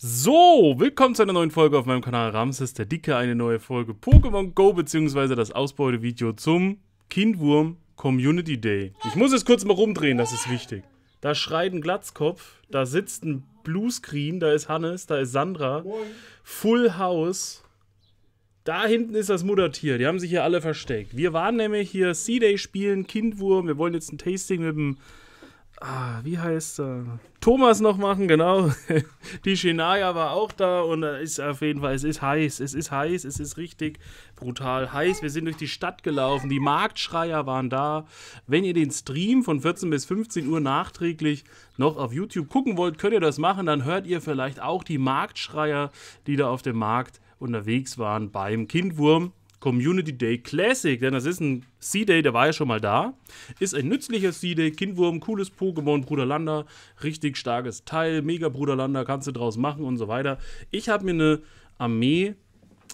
So, willkommen zu einer neuen Folge auf meinem Kanal Ramses der Dicke, eine neue Folge Pokémon Go bzw. das Ausbeutevideo zum Kindwurm Community Day. Ich muss es kurz mal rumdrehen, das ist wichtig. Da schreit ein Glatzkopf, da sitzt ein Bluescreen, da ist Hannes, da ist Sandra, Full House. Da hinten ist das Muttertier, die haben sich hier alle versteckt. Wir waren nämlich hier C-Day spielen, Kindwurm, wir wollen jetzt ein Tasting mit dem ah, wie heißt er? Äh, Thomas noch machen, genau. Die Shinaya war auch da und es äh, ist auf jeden Fall, es ist heiß, es ist heiß, es ist richtig brutal heiß. Wir sind durch die Stadt gelaufen, die Marktschreier waren da. Wenn ihr den Stream von 14 bis 15 Uhr nachträglich noch auf YouTube gucken wollt, könnt ihr das machen. Dann hört ihr vielleicht auch die Marktschreier, die da auf dem Markt unterwegs waren beim Kindwurm. Community Day Classic, denn das ist ein C-Day, der war ja schon mal da. Ist ein nützlicher C-Day, Kindwurm, cooles Pokémon, Bruderlander, richtig starkes Teil, mega Bruderlander, kannst du draus machen und so weiter. Ich habe mir eine Armee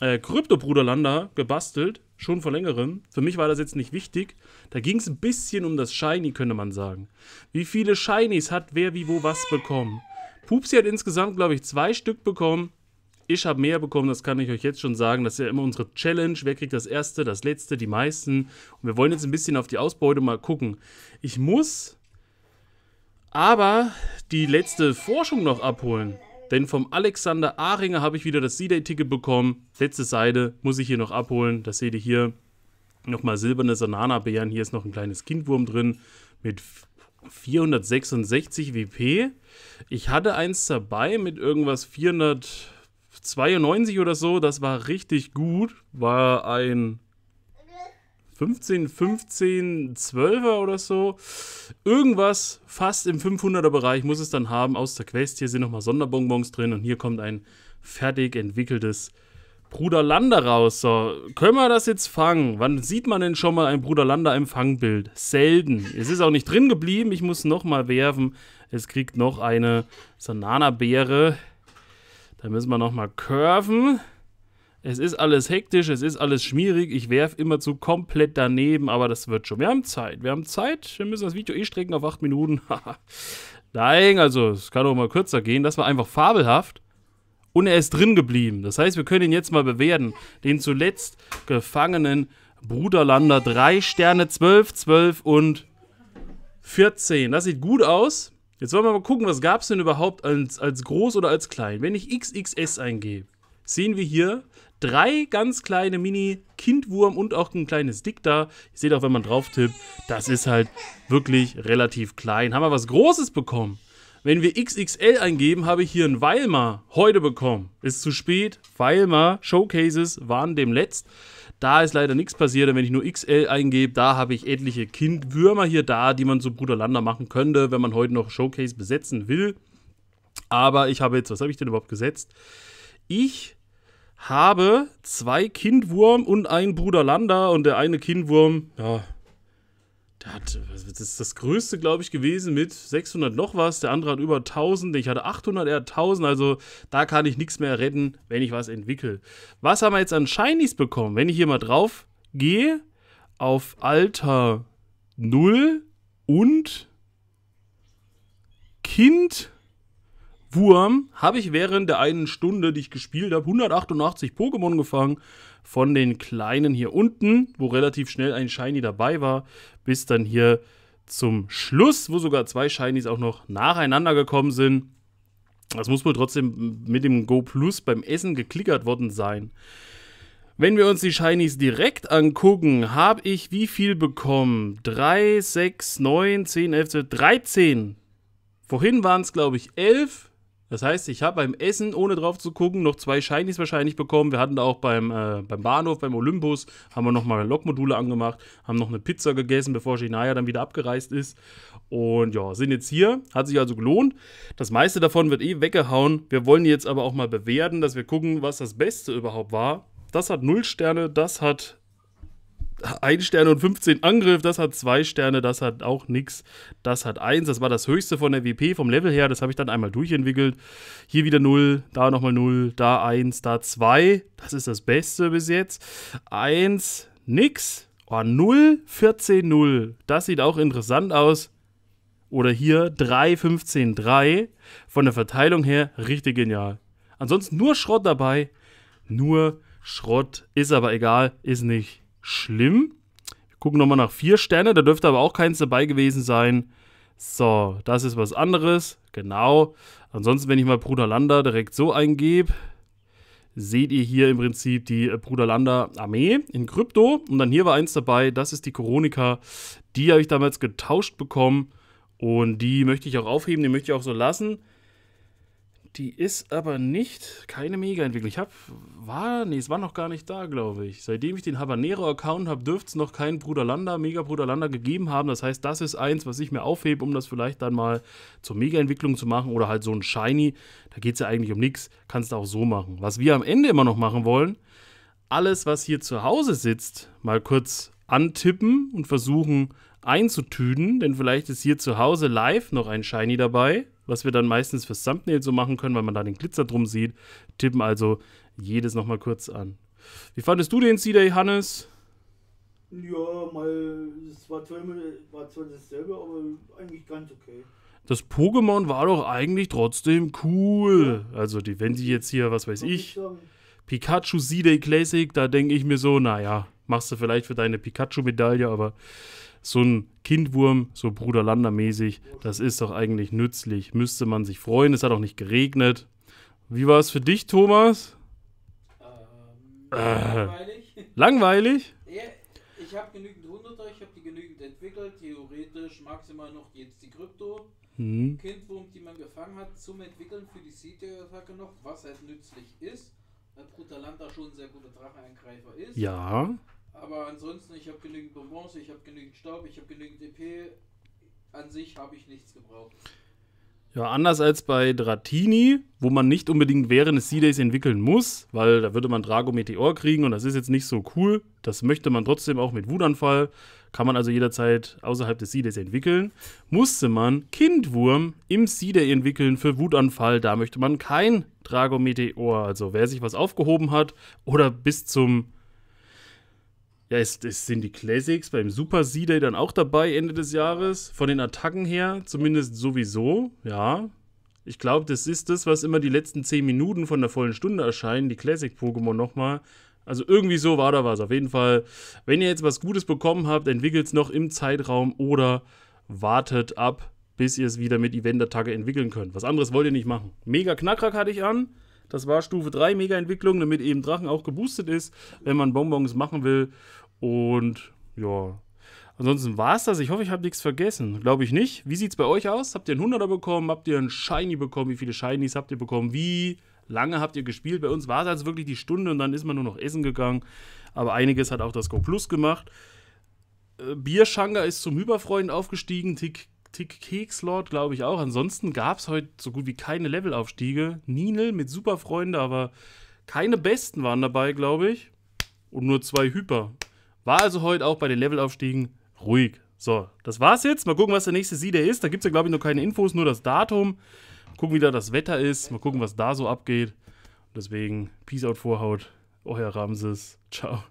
äh, Krypto-Bruderlander gebastelt, schon vor längerem. Für mich war das jetzt nicht wichtig. Da ging es ein bisschen um das Shiny, könnte man sagen. Wie viele Shinies hat wer wie wo was bekommen? Pupsi hat insgesamt, glaube ich, zwei Stück bekommen. Ich habe mehr bekommen, das kann ich euch jetzt schon sagen. Das ist ja immer unsere Challenge. Wer kriegt das erste, das letzte, die meisten? Und wir wollen jetzt ein bisschen auf die Ausbeute mal gucken. Ich muss aber die letzte Forschung noch abholen. Denn vom Alexander Ahringer habe ich wieder das C-Day-Ticket bekommen. Letzte Seite muss ich hier noch abholen. Das seht ihr hier. Nochmal silberne Sanana-Bären. Hier ist noch ein kleines Kindwurm drin mit 466 WP. Ich hatte eins dabei mit irgendwas 400... 92 oder so, das war richtig gut, war ein 15, 15, 12er oder so. Irgendwas fast im 500er Bereich muss es dann haben aus der Quest. Hier sind nochmal Sonderbonbons drin und hier kommt ein fertig entwickeltes Bruderlander raus. So, können wir das jetzt fangen? Wann sieht man denn schon mal ein Bruderlander im Fangbild? Selten. Es ist auch nicht drin geblieben. Ich muss nochmal werfen. Es kriegt noch eine Sananabeere. beere da müssen wir nochmal curven. Es ist alles hektisch, es ist alles schmierig. Ich werfe immerzu komplett daneben, aber das wird schon. Wir haben Zeit, wir haben Zeit. Wir müssen das Video eh strecken auf 8 Minuten. Nein, also es kann auch mal kürzer gehen. Das war einfach fabelhaft. Und er ist drin geblieben. Das heißt, wir können ihn jetzt mal bewerten. Den zuletzt gefangenen Bruderlander. 3 Sterne, 12, 12 und 14. Das sieht gut aus. Jetzt wollen wir mal gucken, was gab es denn überhaupt als, als groß oder als klein. Wenn ich XXS eingebe, sehen wir hier drei ganz kleine Mini-Kindwurm und auch ein kleines Dick da. Ihr seht auch, wenn man drauf tippt, das ist halt wirklich relativ klein. Haben wir was Großes bekommen. Wenn wir XXL eingeben, habe ich hier einen Weilmar heute bekommen. Ist zu spät. Weilmar Showcases waren demletzt. Da ist leider nichts passiert. wenn ich nur XL eingebe, da habe ich etliche Kindwürmer hier da, die man zu Bruderlander machen könnte, wenn man heute noch Showcase besetzen will. Aber ich habe jetzt, was habe ich denn überhaupt gesetzt? Ich habe zwei Kindwurm und einen Bruderlander und der eine Kindwurm, ja, hat, das ist das größte, glaube ich, gewesen mit 600 noch was. Der andere hat über 1000. Ich hatte 800, er hat 1000. Also da kann ich nichts mehr retten, wenn ich was entwickle. Was haben wir jetzt an Shinies bekommen? Wenn ich hier mal drauf gehe, auf Alter 0 und Kind Wurm habe ich während der einen Stunde, die ich gespielt habe, 188 Pokémon gefangen. Von den kleinen hier unten, wo relativ schnell ein Shiny dabei war, bis dann hier zum Schluss, wo sogar zwei Shinies auch noch nacheinander gekommen sind. Das muss wohl trotzdem mit dem Go Plus beim Essen geklickert worden sein. Wenn wir uns die Shinies direkt angucken, habe ich wie viel bekommen? 3, 6, 9, 10, 11, 12, 13. Vorhin waren es, glaube ich, 11. Das heißt, ich habe beim Essen, ohne drauf zu gucken, noch zwei Shinies wahrscheinlich bekommen. Wir hatten da auch beim, äh, beim Bahnhof, beim Olympus, haben wir nochmal Lokmodule angemacht, haben noch eine Pizza gegessen, bevor Shinaya dann wieder abgereist ist. Und ja, sind jetzt hier. Hat sich also gelohnt. Das meiste davon wird eh weggehauen. Wir wollen jetzt aber auch mal bewerten, dass wir gucken, was das Beste überhaupt war. Das hat 0 Sterne, das hat 1 Sterne und 15 Angriff, das hat 2 Sterne, das hat auch nix, das hat 1, das war das höchste von der WP vom Level her, das habe ich dann einmal durchentwickelt. Hier wieder 0, da nochmal 0, da 1, da 2, das ist das Beste bis jetzt. 1, nix, oh, 0, 14, 0, das sieht auch interessant aus. Oder hier 3, 15, 3, von der Verteilung her richtig genial. Ansonsten nur Schrott dabei, nur Schrott, ist aber egal, ist nicht schlimm. Wir gucken nochmal nach vier Sterne, da dürfte aber auch keins dabei gewesen sein. So, das ist was anderes, genau. Ansonsten, wenn ich mal Bruder Bruderlander direkt so eingebe, seht ihr hier im Prinzip die äh, Bruder Bruderlander Armee in Krypto. Und dann hier war eins dabei, das ist die Coronica. Die habe ich damals getauscht bekommen und die möchte ich auch aufheben, die möchte ich auch so lassen. Die ist aber nicht, keine Mega-Entwicklung. Ich hab, war, nee, es war noch gar nicht da, glaube ich. Seitdem ich den Habanero-Account habe, dürfte es noch keinen Bruderlander, Mega-Bruderlander gegeben haben. Das heißt, das ist eins, was ich mir aufhebe, um das vielleicht dann mal zur Mega-Entwicklung zu machen oder halt so ein Shiny. Da geht es ja eigentlich um nichts. Kannst du auch so machen. Was wir am Ende immer noch machen wollen, alles, was hier zu Hause sitzt, mal kurz antippen und versuchen, einzutüden, denn vielleicht ist hier zu Hause live noch ein Shiny dabei, was wir dann meistens fürs Thumbnail so machen können, weil man da den Glitzer drum sieht. Tippen also jedes nochmal kurz an. Wie fandest du den C-Day, Hannes? Ja, mal, es war zwar, dasselbe, aber eigentlich ganz okay. Das Pokémon war doch eigentlich trotzdem cool. Ja. Also, die, wenn die jetzt hier, was weiß Kann ich, ich Pikachu C-Day Classic, da denke ich mir so, naja, machst du vielleicht für deine Pikachu-Medaille, aber so ein Kindwurm, so Bruderlander-mäßig, das ist doch eigentlich nützlich. Müsste man sich freuen. Es hat auch nicht geregnet. Wie war es für dich, Thomas? Ähm, äh, langweilig. Langweilig? Ja, ich habe genügend Hunderter, ich habe die genügend entwickelt. Theoretisch maximal noch jetzt die Krypto. Mhm. Kindwurm, die man gefangen hat, zum Entwickeln für die Seed-Attacke noch, was halt nützlich ist, weil Brutalanter schon ein sehr guter Drachenangreifer ist. Ja. Aber ansonsten, ich habe genügend Bonbons, ich habe genügend Staub, ich habe genügend EP. An sich habe ich nichts gebraucht. Ja, anders als bei Dratini, wo man nicht unbedingt während des C-Days entwickeln muss, weil da würde man Drago Meteor kriegen und das ist jetzt nicht so cool. Das möchte man trotzdem auch mit Wutanfall. Kann man also jederzeit außerhalb des C-Days entwickeln. Musste man Kindwurm im C-Day entwickeln für Wutanfall. Da möchte man kein Drago Meteor. Also wer sich was aufgehoben hat oder bis zum ja, es, ist, sind die Classics beim Super C-Day dann auch dabei Ende des Jahres? Von den Attacken her zumindest sowieso, ja. Ich glaube, das ist das, was immer die letzten 10 Minuten von der vollen Stunde erscheinen, die Classic-Pokémon nochmal. Also irgendwie so war da was. Auf jeden Fall, wenn ihr jetzt was Gutes bekommen habt, entwickelt es noch im Zeitraum oder wartet ab, bis ihr es wieder mit Event-Attacke entwickeln könnt. Was anderes wollt ihr nicht machen. Mega Knackrack hatte ich an. Das war Stufe 3 Mega-Entwicklung, damit eben Drachen auch geboostet ist, wenn man Bonbons machen will. Und ja, Ansonsten war es das. Ich hoffe, ich habe nichts vergessen. Glaube ich nicht. Wie sieht es bei euch aus? Habt ihr einen 100er bekommen? Habt ihr einen Shiny bekommen? Wie viele Shinies habt ihr bekommen? Wie lange habt ihr gespielt? Bei uns war es also wirklich die Stunde und dann ist man nur noch essen gegangen. Aber einiges hat auch das Go Plus gemacht. Äh, Bierschanga ist zum Hyperfreund aufgestiegen. Tick Taktik Kekslord, glaube ich, auch. Ansonsten gab es heute so gut wie keine Levelaufstiege. Ninel mit super Freunde, aber keine besten waren dabei, glaube ich. Und nur zwei Hyper. War also heute auch bei den Levelaufstiegen ruhig. So, das war's jetzt. Mal gucken, was der nächste Sieder ist. Da gibt es ja, glaube ich, noch keine Infos, nur das Datum. Mal gucken, wie da das Wetter ist. Mal gucken, was da so abgeht. deswegen, Peace out, Vorhaut. Euer Ramses. Ciao.